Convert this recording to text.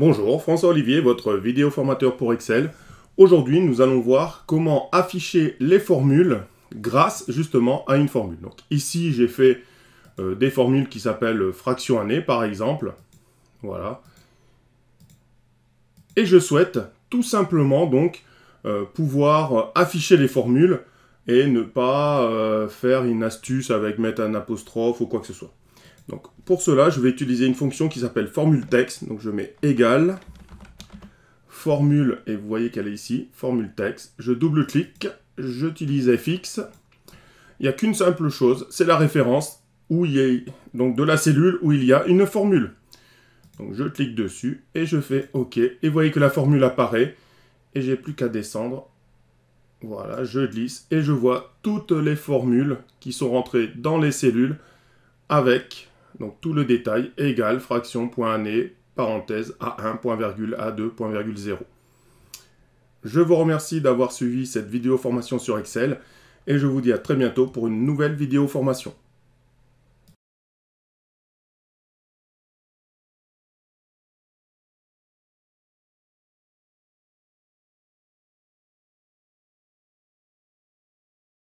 Bonjour, François Olivier, votre vidéo formateur pour Excel. Aujourd'hui, nous allons voir comment afficher les formules grâce justement à une formule. Donc ici, j'ai fait euh, des formules qui s'appellent fraction année par exemple. Voilà. Et je souhaite tout simplement donc euh, pouvoir afficher les formules et ne pas euh, faire une astuce avec mettre un apostrophe ou quoi que ce soit. Donc pour cela, je vais utiliser une fonction qui s'appelle formule texte. Donc je mets égal formule, et vous voyez qu'elle est ici, formule texte. Je double-clique, j'utilise fx. Il n'y a qu'une simple chose, c'est la référence où il y a, donc de la cellule où il y a une formule. Donc je clique dessus et je fais OK. Et vous voyez que la formule apparaît et j'ai plus qu'à descendre. Voilà, je glisse et je vois toutes les formules qui sont rentrées dans les cellules avec donc tout le détail égale fraction point année parenthèse A1 point virgule A2 0. Je vous remercie d'avoir suivi cette vidéo formation sur Excel et je vous dis à très bientôt pour une nouvelle vidéo formation.